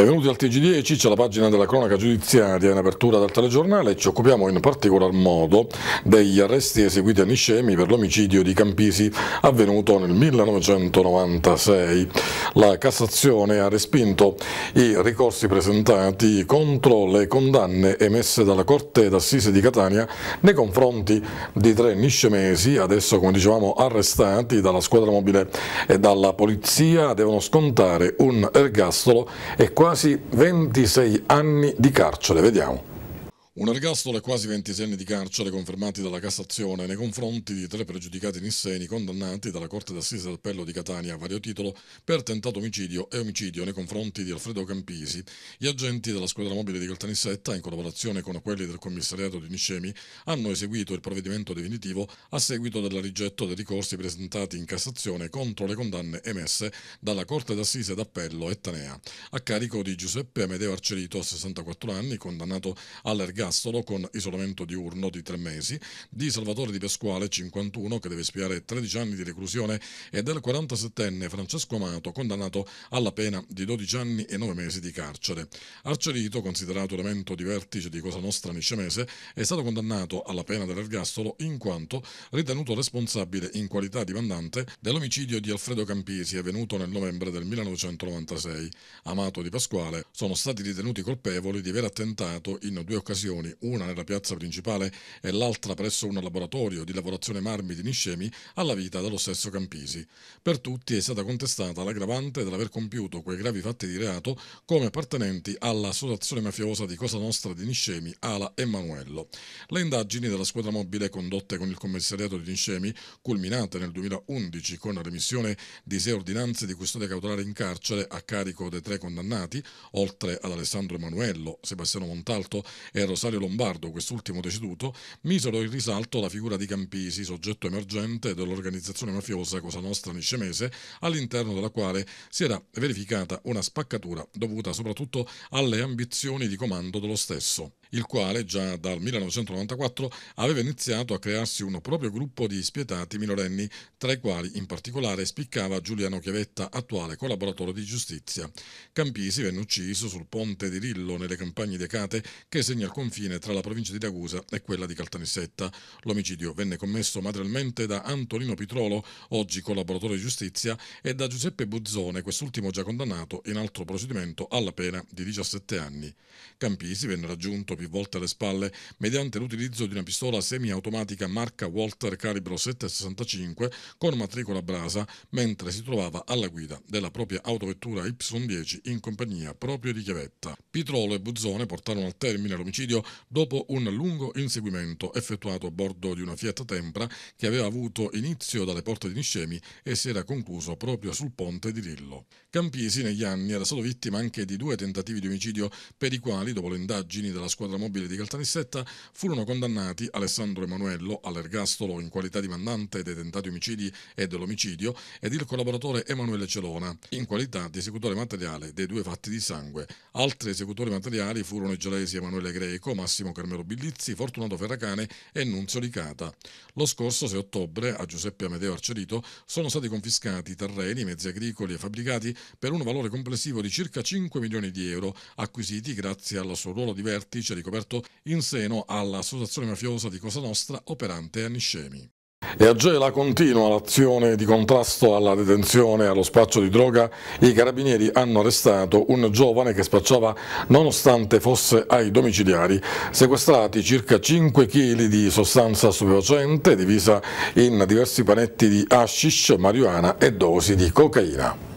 Benvenuti al TG10, c'è la pagina della cronaca giudiziaria in apertura del telegiornale e ci occupiamo in particolar modo degli arresti eseguiti a Niscemi per l'omicidio di Campisi avvenuto nel 1996. La Cassazione ha respinto i ricorsi presentati contro le condanne emesse dalla Corte d'Assise di Catania nei confronti di tre niscemesi, adesso come dicevamo arrestati dalla squadra mobile e dalla polizia, devono scontare un ergastolo e quasi quasi 26 anni di carcere. Vediamo. Un ergastolo e quasi 26 anni di carcere confermati dalla Cassazione nei confronti di tre pregiudicati nisseni condannati dalla Corte d'Assise d'Appello di Catania a vario titolo per tentato omicidio e omicidio nei confronti di Alfredo Campisi. Gli agenti della squadra mobile di Caltanissetta, in collaborazione con quelli del commissariato di Niscemi, hanno eseguito il provvedimento definitivo a seguito del rigetto dei ricorsi presentati in Cassazione contro le condanne emesse dalla Corte d'Assise d'Appello e a carico di Giuseppe Amedeo Arcerito, 64 anni, condannato all'ergastolo all'ergastolo con isolamento diurno di tre mesi, di Salvatore Di Pasquale, 51, che deve spiare 13 anni di reclusione, e del 47enne Francesco Amato, condannato alla pena di 12 anni e 9 mesi di carcere. Arcerito, considerato elemento di vertice di Cosa Nostra Niscemese, è stato condannato alla pena dell'ergastolo in quanto ritenuto responsabile in qualità di mandante dell'omicidio di Alfredo Campisi avvenuto nel novembre del 1996. Amato Di Pasquale sono stati ritenuti colpevoli di aver attentato in due occasioni stazioni, una nella piazza principale e l'altra presso un laboratorio di lavorazione marmi di Niscemi, alla vita dello stesso Campisi. Per tutti è stata contestata l'aggravante dell'aver compiuto quei gravi fatti di reato come appartenenti all'associazione mafiosa di Cosa Nostra di Niscemi, Ala Emanuello. Le indagini della squadra mobile condotte con il commissariato di Niscemi, culminate nel 2011 con la remissione di sei ordinanze di custodia cautelare in carcere a carico dei tre condannati, oltre ad Alessandro Emanuello, Sebastiano Montalto e Rosario Rosario Lombardo, quest'ultimo deceduto, misero in risalto la figura di Campisi, soggetto emergente dell'organizzazione mafiosa Cosa Nostra Niscemese, all'interno della quale si era verificata una spaccatura dovuta soprattutto alle ambizioni di comando dello stesso il quale già dal 1994 aveva iniziato a crearsi un proprio gruppo di spietati minorenni, tra i quali in particolare spiccava Giuliano Chiavetta, attuale collaboratore di giustizia. Campisi venne ucciso sul ponte di Rillo nelle campagne di Acate che segna il confine tra la provincia di Ragusa e quella di Caltanissetta. L'omicidio venne commesso materialmente da Antonino Pitrolo, oggi collaboratore di giustizia, e da Giuseppe Buzzone, quest'ultimo già condannato in altro procedimento alla pena di 17 anni. Campisi venne raggiunto più volte alle spalle mediante l'utilizzo di una pistola semiautomatica marca Walter calibro 7,65 con matricola brasa mentre si trovava alla guida della propria autovettura Y10 in compagnia proprio di Chiavetta. Pitrolo e Buzzone portarono al termine l'omicidio dopo un lungo inseguimento effettuato a bordo di una Fiat Tempra che aveva avuto inizio dalle porte di Niscemi e si era concluso proprio sul ponte di Rillo. Campisi negli anni era stato vittima anche di due tentativi di omicidio per i quali, dopo le indagini della squadra della mobile di Caltanissetta furono condannati Alessandro Emanuello all'ergastolo in qualità di mandante dei tentati omicidi e dell'omicidio ed il collaboratore Emanuele Celona in qualità di esecutore materiale dei due fatti di sangue. Altri esecutori materiali furono i gelesi Emanuele Greco, Massimo Carmelo Billizzi, Fortunato Ferracane e Nunzio Licata. Lo scorso 6 ottobre a Giuseppe Amedeo Arcerito sono stati confiscati terreni, mezzi agricoli e fabbricati per un valore complessivo di circa 5 milioni di euro acquisiti grazie al suo ruolo di vertice di ricoperto in seno all'associazione mafiosa di Cosa Nostra operante a Niscemi. E a Gela continua l'azione di contrasto alla detenzione e allo spaccio di droga. I carabinieri hanno arrestato un giovane che spacciava nonostante fosse ai domiciliari, sequestrati circa 5 kg di sostanza stupefacente divisa in diversi panetti di hashish, marijuana e dosi di cocaina.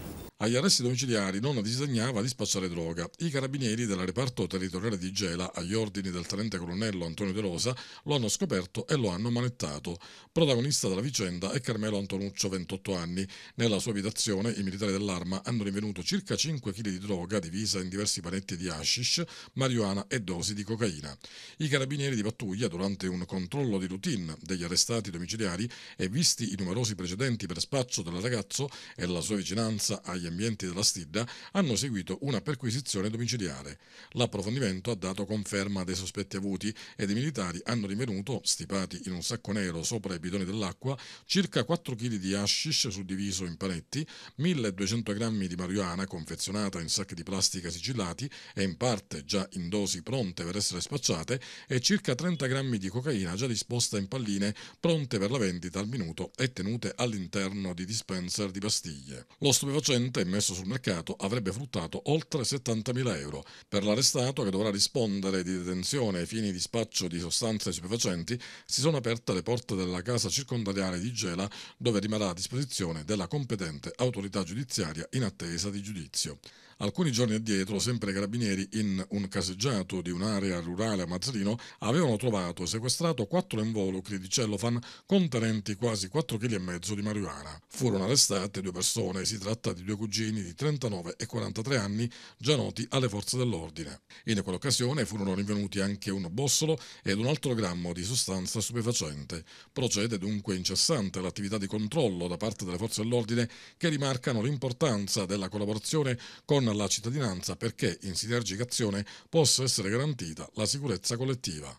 Agli arresti domiciliari non disegnava di spacciare droga. I carabinieri del reparto territoriale di Gela, agli ordini del tenente colonnello Antonio De Rosa, lo hanno scoperto e lo hanno manettato. Protagonista della vicenda è Carmelo Antonuccio, 28 anni. Nella sua abitazione i militari dell'arma hanno rinvenuto circa 5 kg di droga divisa in diversi panetti di hashish, marijuana e dosi di cocaina. I carabinieri di pattuglia, durante un controllo di routine degli arrestati domiciliari e visti i numerosi precedenti per spaccio del ragazzo e la sua vicinanza agli ambienti della Stidda hanno seguito una perquisizione domiciliare. L'approfondimento ha dato conferma dei sospetti avuti ed i militari hanno rinvenuto, stipati in un sacco nero sopra i bidoni dell'acqua, circa 4 kg di hashish suddiviso in panetti, 1200 grammi di marijuana confezionata in sacchi di plastica sigillati e in parte già in dosi pronte per essere spacciate e circa 30 grammi di cocaina già disposta in palline pronte per la vendita al minuto e tenute all'interno di dispenser di pastiglie. Lo stupefacente e messo sul mercato avrebbe fruttato oltre 70.000 euro. Per l'arrestato, che dovrà rispondere di detenzione ai fini di spaccio di sostanze stupefacenti, si sono aperte le porte della casa circondariale di Gela, dove rimarrà a disposizione della competente autorità giudiziaria in attesa di giudizio. Alcuni giorni addietro, sempre i carabinieri, in un caseggiato di un'area rurale a Mazzarino, avevano trovato e sequestrato quattro involucri di cellofan contenenti quasi 4,5 kg di marijuana. Furono arrestate due persone, si tratta di due cugini di 39 e 43 anni, già noti alle forze dell'ordine. In quell'occasione furono rinvenuti anche un bossolo ed un altro grammo di sostanza stupefacente. Procede dunque incessante l'attività di controllo da parte delle forze dell'ordine che rimarcano l'importanza della collaborazione con alla cittadinanza perché in sinergica azione possa essere garantita la sicurezza collettiva.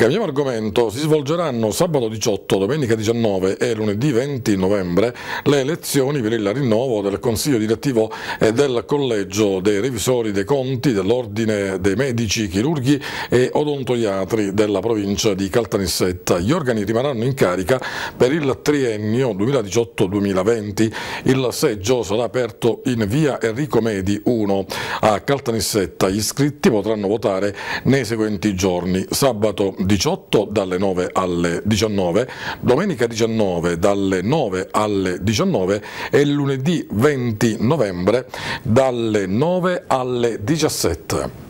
Cambiamo argomento, si svolgeranno sabato 18, domenica 19 e lunedì 20 novembre le elezioni per il rinnovo del Consiglio direttivo e del Collegio dei Revisori dei Conti dell'Ordine dei Medici, Chirurghi e Odontoiatri della provincia di Caltanissetta. Gli organi rimarranno in carica per il triennio 2018-2020. Il seggio sarà aperto in via Enrico Medi 1 a Caltanissetta. Gli iscritti potranno votare nei seguenti giorni, sabato 18 dalle 9 alle 19, domenica 19 dalle 9 alle 19 e lunedì 20 novembre dalle 9 alle 17.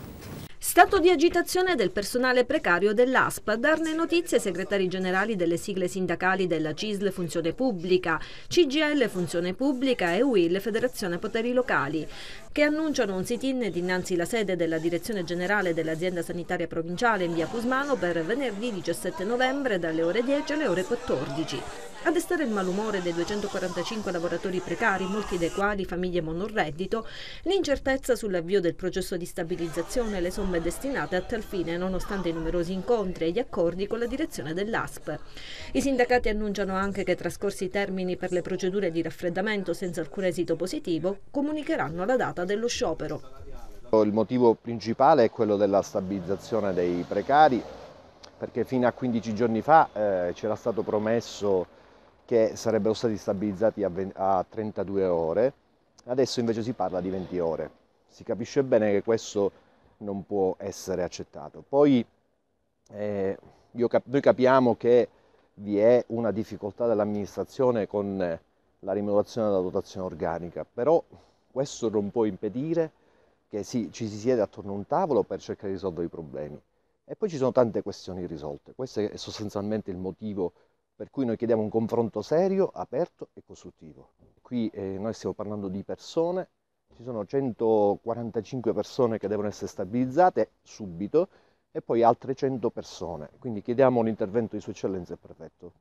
Stato di agitazione del personale precario dell'ASP, a darne notizie ai segretari generali delle sigle sindacali della CISL Funzione Pubblica, CGL Funzione Pubblica e UIL Federazione Poteri Locali, che annunciano un sit-in dinanzi alla sede della Direzione Generale dell'Azienda Sanitaria Provinciale in via Cusmano per venerdì 17 novembre dalle ore 10 alle ore 14. A destare il malumore dei 245 lavoratori precari, molti dei quali famiglie monoreddito, l'incertezza sull'avvio del processo di stabilizzazione e le somme destinate a tal fine, nonostante i numerosi incontri e gli accordi con la direzione dell'ASP. I sindacati annunciano anche che trascorsi i termini per le procedure di raffreddamento senza alcun esito positivo, comunicheranno la data dello sciopero. Il motivo principale è quello della stabilizzazione dei precari, perché fino a 15 giorni fa eh, c'era stato promesso che sarebbero stati stabilizzati a, 32 ore, adesso invece si parla di 20 ore. Si capisce bene che questo non può essere accettato. Poi eh, cap- noi capiamo che vi è una difficoltà dell'amministrazione con la rimodulazione della dotazione organica, però questo non può impedire che si, ci si sieda attorno a un tavolo per cercare di risolvere i problemi. E poi ci sono tante questioni risolte. questo è sostanzialmente il motivo per cui noi chiediamo un confronto serio, aperto e costruttivo. Qui eh, noi stiamo parlando di persone, ci sono 145 persone che devono essere stabilizzate subito e poi altre 100 persone. Quindi chiediamo l'intervento di Sua Eccellenza e Prefetto.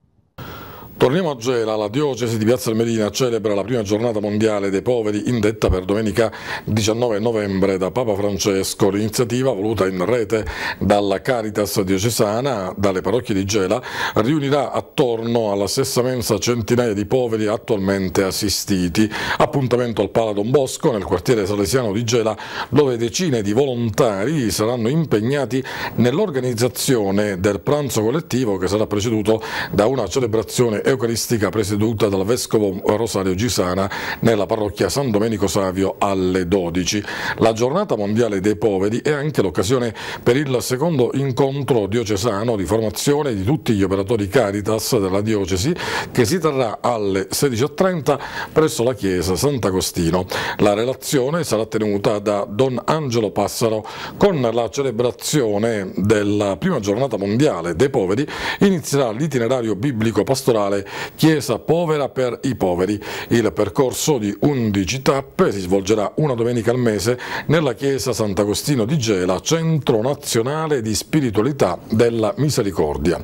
Torniamo a Gela, la diocesi di Piazza Medina celebra la prima giornata mondiale dei poveri indetta per domenica 19 novembre da Papa Francesco, l'iniziativa voluta in rete dalla Caritas diocesana, dalle parrocchie di Gela, riunirà attorno alla stessa mensa centinaia di poveri attualmente assistiti. Appuntamento al Pala Don Bosco, nel quartiere salesiano di Gela, dove decine di volontari saranno impegnati nell'organizzazione del pranzo collettivo che sarà preceduto da una celebrazione eucaristica presieduta dal Vescovo Rosario Gisana nella parrocchia San Domenico Savio alle 12. La giornata mondiale dei poveri è anche l'occasione per il secondo incontro diocesano di formazione di tutti gli operatori Caritas della diocesi che si terrà alle 16.30 presso la chiesa Sant'Agostino. La relazione sarà tenuta da Don Angelo Passaro con la celebrazione della prima giornata mondiale dei poveri inizierà l'itinerario biblico pastorale Natale, Chiesa povera per i poveri. Il percorso di 11 tappe si svolgerà una domenica al mese nella Chiesa Sant'Agostino di Gela, centro nazionale di spiritualità della misericordia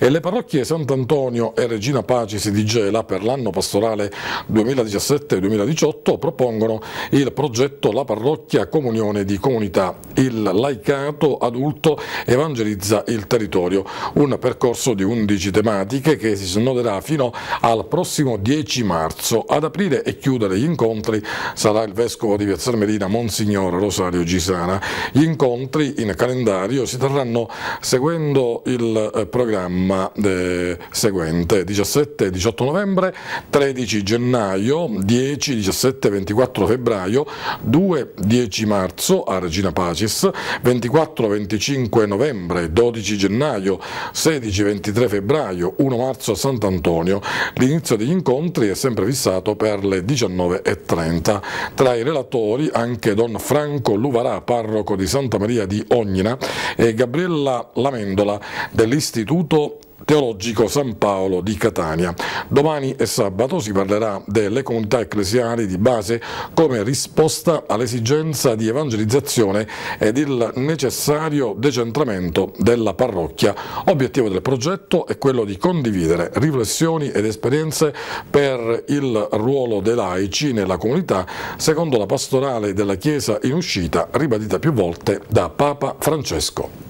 e le parrocchie Sant'Antonio e Regina Pacis di Gela per l'anno pastorale 2017-2018 propongono il progetto La parrocchia comunione di comunità, il laicato adulto evangelizza il territorio, un percorso di 11 tematiche che si snoderà fino al prossimo 10 marzo. Ad aprire e chiudere gli incontri sarà il Vescovo di Piazzarmerina Monsignor Rosario Gisana. Gli incontri in calendario si terranno seguendo il eh, programma Roma eh, seguente, 17-18 novembre, 13 gennaio, 10-17-24 febbraio, 2-10 marzo a Regina Pacis, 24-25 novembre, 12 gennaio, 16-23 febbraio, 1 marzo a Sant'Antonio. L'inizio degli incontri è sempre fissato per le 19.30. Tra i relatori anche Don Franco Luvarà, parroco di Santa Maria di Ognina, e Gabriella Lamendola dell'Istituto teologico San Paolo di Catania. Domani e sabato si parlerà delle comunità ecclesiali di base come risposta all'esigenza di evangelizzazione ed il necessario decentramento della parrocchia. Obiettivo del progetto è quello di condividere riflessioni ed esperienze per il ruolo dei laici nella comunità secondo la pastorale della Chiesa in uscita ribadita più volte da Papa Francesco.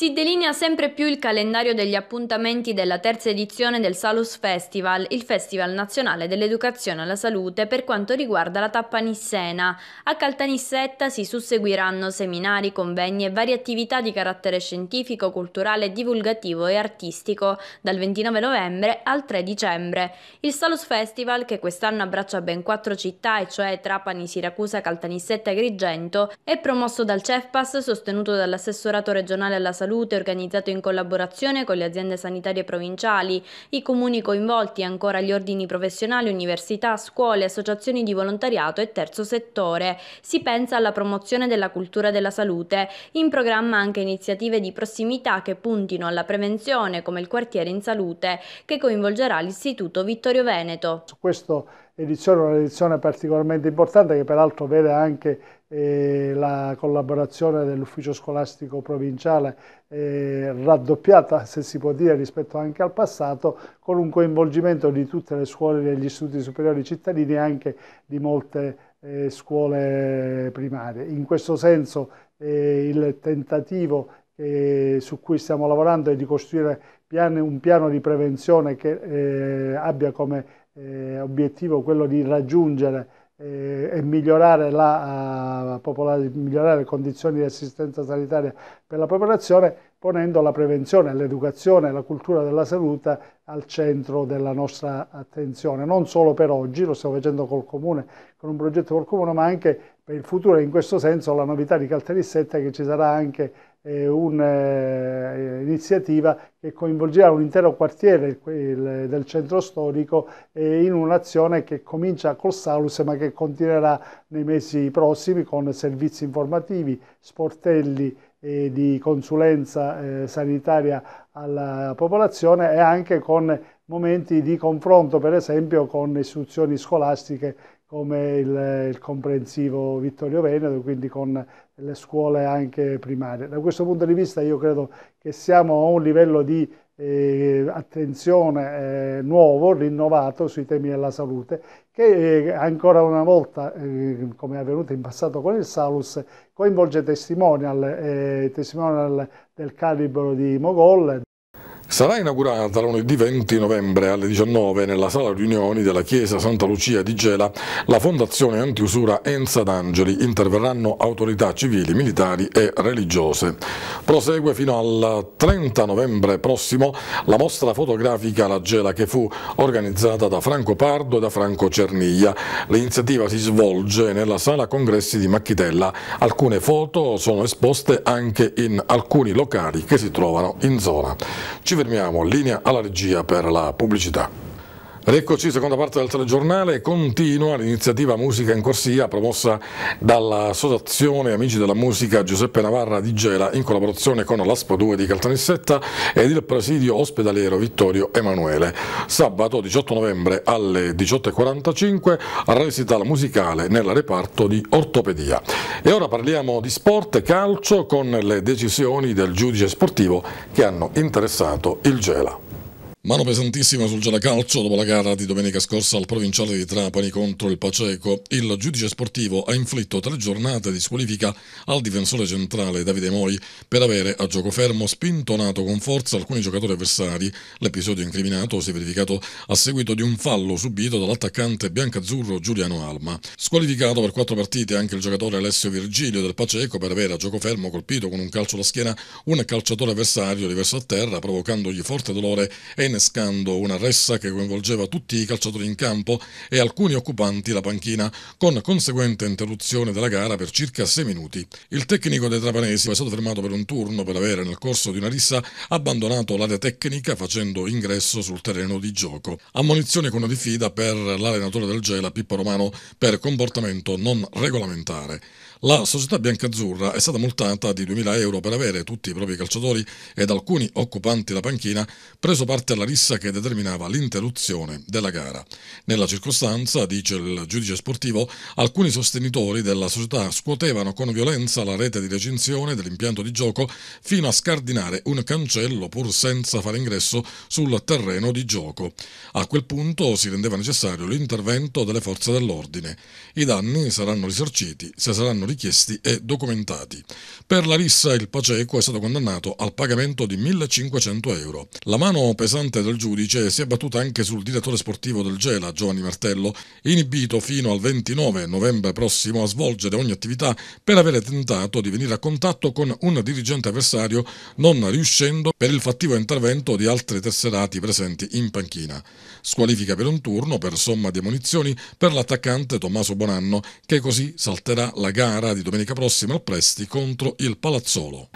Si delinea sempre più il calendario degli appuntamenti della terza edizione del Salus Festival, il Festival Nazionale dell'Educazione alla Salute per quanto riguarda la tappa nissena. A Caltanissetta si susseguiranno seminari, convegni e varie attività di carattere scientifico, culturale, divulgativo e artistico dal 29 novembre al 3 dicembre. Il Salus Festival, che quest'anno abbraccia ben quattro città, e cioè Trapani, Siracusa, Caltanissetta e Agrigento, è promosso dal CEFPAS, sostenuto dall'assessorato regionale alla salute Salute organizzato in collaborazione con le aziende sanitarie provinciali, i comuni coinvolti ancora gli ordini professionali, università, scuole, associazioni di volontariato e terzo settore. Si pensa alla promozione della cultura della salute, in programma anche iniziative di prossimità che puntino alla prevenzione come il quartiere in salute, che coinvolgerà l'Istituto Vittorio Veneto. Su questa edizione è una edizione particolarmente importante che peraltro vede anche la collaborazione dell'ufficio scolastico provinciale eh, raddoppiata, se si può dire, rispetto anche al passato, con un coinvolgimento di tutte le scuole degli istituti superiori cittadini e anche di molte eh, scuole primarie. In questo senso eh, il tentativo eh, su cui stiamo lavorando è di costruire piani, un piano di prevenzione che eh, abbia come eh, obiettivo quello di raggiungere eh, e migliorare, la, eh, popolare, migliorare le condizioni di assistenza sanitaria per la popolazione, ponendo la prevenzione, l'educazione e la cultura della salute al centro della nostra attenzione, non solo per oggi, lo stiamo facendo col Comune, con un progetto col Comune, ma anche per il futuro in questo senso la novità di Calterissetta è che ci sarà anche eh, un'iniziativa che coinvolgerà un intero quartiere del centro storico in un'azione che comincia col Salus ma che continuerà nei mesi prossimi con servizi informativi, sportelli di consulenza eh, sanitaria alla popolazione e anche con momenti di confronto per esempio con istituzioni scolastiche come il, il, comprensivo Vittorio Veneto, quindi con le scuole anche primarie. Da questo punto di vista io credo che siamo a un livello di eh, attenzione eh, nuovo, rinnovato sui temi della salute, che eh, ancora una volta, eh, come è avvenuto in passato con il Salus, coinvolge testimonial, eh, testimonial del calibro di Mogol, sarà inaugurata lunedì 20 novembre alle 19 nella sala riunioni della Chiesa Santa Lucia di Gela la Fondazione Antiusura Enza d'Angeli. Interverranno autorità civili, militari e religiose. Prosegue fino al 30 novembre prossimo la mostra fotografica La Gela che fu organizzata da Franco Pardo e da Franco Cerniglia. L'iniziativa si svolge nella sala congressi di Macchitella. Alcune foto sono esposte anche in alcuni locali che si trovano in zona. Ci fermiamo, linea alla regia per la pubblicità. Eccoci, seconda parte del telegiornale, continua l'iniziativa Musica in Corsia promossa dall'Associazione Amici della Musica Giuseppe Navarra di Gela in collaborazione con l'ASPO 2 di Caltanissetta ed il presidio ospedaliero Vittorio Emanuele. Sabato 18 novembre alle 18.45 recital musicale nel reparto di ortopedia. E ora parliamo di sport e calcio con le decisioni del giudice sportivo che hanno interessato il Gela. Mano pesantissima sul gelacalcio dopo la gara di domenica scorsa al provinciale di Trapani contro il Paceco. Il giudice sportivo ha inflitto tre giornate di squalifica al difensore centrale Davide Mori per avere a gioco fermo spintonato con forza alcuni giocatori avversari. L'episodio incriminato si è verificato a seguito di un fallo subito dall'attaccante biancazzurro Giuliano Alma. Squalificato per quattro partite anche il giocatore Alessio Virgilio del Paceco per avere a gioco fermo colpito con un calcio alla schiena un calciatore avversario riverso a terra provocandogli forte dolore e innescando una ressa che coinvolgeva tutti i calciatori in campo e alcuni occupanti la panchina, con conseguente interruzione della gara per circa 6 minuti. Il tecnico dei trapanesi è stato fermato per un turno per avere, nel corso di una rissa, abbandonato l'area tecnica facendo ingresso sul terreno di gioco. Ammonizione con una difida per l'allenatore del Gela, Pippo Romano, per comportamento non regolamentare. La società biancazzurra è stata multata di 2.000 euro per avere tutti i propri calciatori ed alcuni occupanti la panchina preso parte alla rissa che determinava l'interruzione della gara. Nella circostanza, dice il giudice sportivo, alcuni sostenitori della società scuotevano con violenza la rete di recinzione dell'impianto di gioco fino a scardinare un cancello pur senza fare ingresso sul terreno di gioco. A quel punto si rendeva necessario l'intervento delle forze dell'ordine. I danni saranno risarciti se saranno richiesti e documentati. Per la rissa il Paceco è stato condannato al pagamento di 1500 euro. La mano pesante del giudice si è battuta anche sul direttore sportivo del Gela, Giovanni Martello, inibito fino al 29 novembre prossimo a svolgere ogni attività per avere tentato di venire a contatto con un dirigente avversario non riuscendo per il fattivo intervento di altri tesserati presenti in panchina. Squalifica per un turno per somma di ammunizioni per l'attaccante Tommaso Bonanno che così salterà la gara gara di domenica prossima al Presti contro il Palazzolo.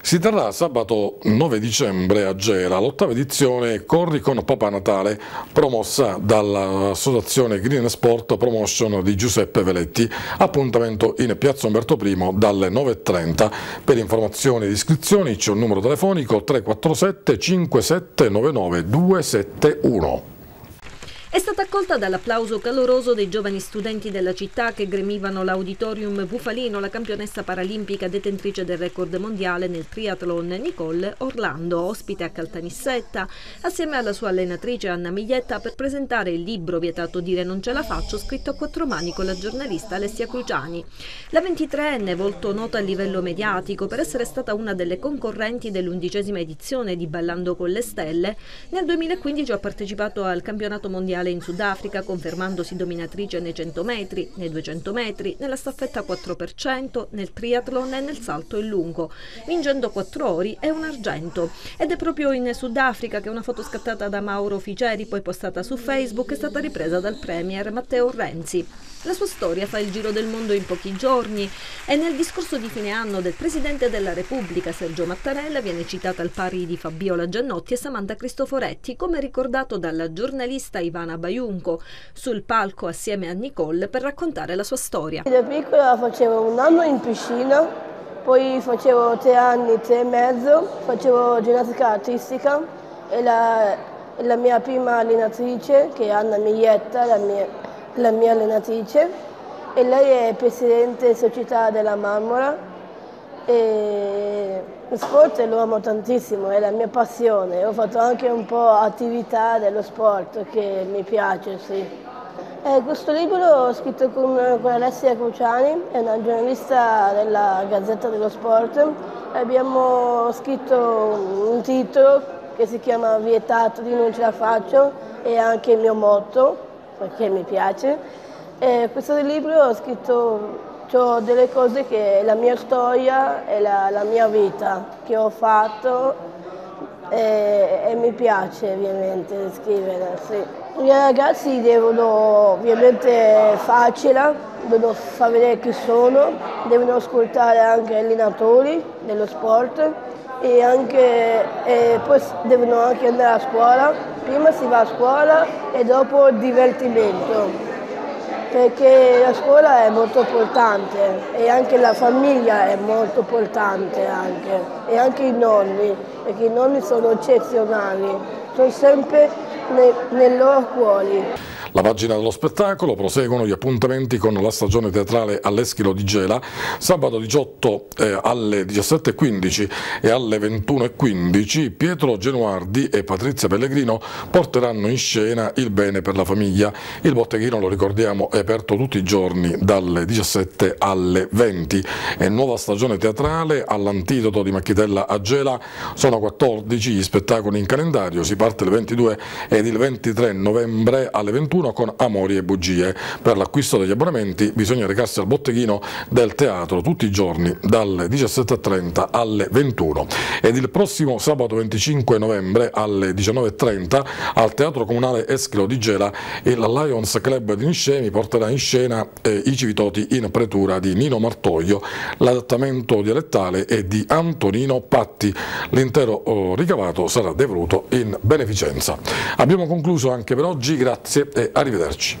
Si terrà sabato 9 dicembre a Gera l'ottava edizione Corri con Papa Natale promossa dall'associazione Green Sport Promotion di Giuseppe Veletti. Appuntamento in piazza Umberto I dalle 9.30. Per informazioni ed iscrizioni c'è un numero telefonico 347 5799 271 accolta dall'applauso caloroso dei giovani studenti della città che gremivano l'auditorium Bufalino, la campionessa paralimpica detentrice del record mondiale nel triathlon Nicole Orlando, ospite a Caltanissetta, assieme alla sua allenatrice Anna Miglietta per presentare il libro Vietato dire non ce la faccio, scritto a quattro mani con la giornalista Alessia Cruciani. La 23enne, volto nota a livello mediatico per essere stata una delle concorrenti dell'undicesima edizione di Ballando con le Stelle, nel 2015 ha partecipato al campionato mondiale in Sud Sudafrica confermandosi dominatrice nei 100 metri, nei 200 metri, nella staffetta 4%, nel triathlon e nel salto in lungo, vincendo 4 ori e un argento. Ed è proprio in Sudafrica che una foto scattata da Mauro Ficeri, poi postata su Facebook, è stata ripresa dal premier Matteo Renzi. La sua storia fa il giro del mondo in pochi giorni e nel discorso di fine anno del Presidente della Repubblica Sergio Mattarella viene citata al pari di Fabiola Giannotti e Samantha Cristoforetti, come ricordato dalla giornalista Ivana Baiunco, sul palco assieme a Nicole per raccontare la sua storia. Da piccola facevo un anno in piscina, poi facevo tre anni, tre e mezzo, facevo ginnastica artistica e la, la mia prima allenatrice, che è Anna Miglietta, la mia la mia allenatrice e lei è presidente società della Marmora e lo sport lo amo tantissimo, è la mia passione, ho fatto anche un po' attività dello sport che mi piace, sì. Eh, questo libro l'ho scritto con, con, Alessia Cruciani, è una giornalista della Gazzetta dello Sport. Abbiamo scritto un titolo che si chiama Vietato di non ce la faccio e anche il mio motto perché mi piace. E questo libro ho scritto ho delle cose che è la mia storia e la, la mia vita che ho fatto e, e mi piace ovviamente scrivere. Sì. I ragazzi devono ovviamente farcela, devono far vedere chi sono, devono ascoltare anche gli allenatori dello sport e, anche, e poi devono anche andare a scuola prima si va a scuola e dopo divertimento perché la scuola è molto importante e anche la famiglia è molto importante anche, e anche i nonni, perché i nonni sono eccezionali, sono sempre nei, nei loro cuori. La pagina dello spettacolo proseguono gli appuntamenti con la stagione teatrale all'Eschilo di Gela, sabato 18 eh, alle 17.15 e alle 21.15 Pietro Genuardi e Patrizia Pellegrino porteranno in scena Il bene per la famiglia. Il botteghino, lo ricordiamo, è aperto tutti i giorni dalle 17 alle 20 e nuova stagione teatrale all'antidoto di Macchitella a Gela. Sono 14 gli spettacoli in calendario, si parte il 22 ed il 23 novembre alle 21 1 con Amori e Bugie. Per l'acquisto degli abbonamenti bisogna recarsi al botteghino del teatro tutti i giorni dalle 17.30 alle 21 ed il prossimo sabato 25 novembre alle 19.30 al Teatro Comunale Eschilo di Gela il Lions Club di Niscemi porterà in scena eh, I Civitoti in pretura di Nino Martoglio, l'adattamento dialettale e di Antonino Patti. L'intero oh, ricavato sarà devoluto in beneficenza. Abbiamo concluso anche per oggi, grazie e arrivederci.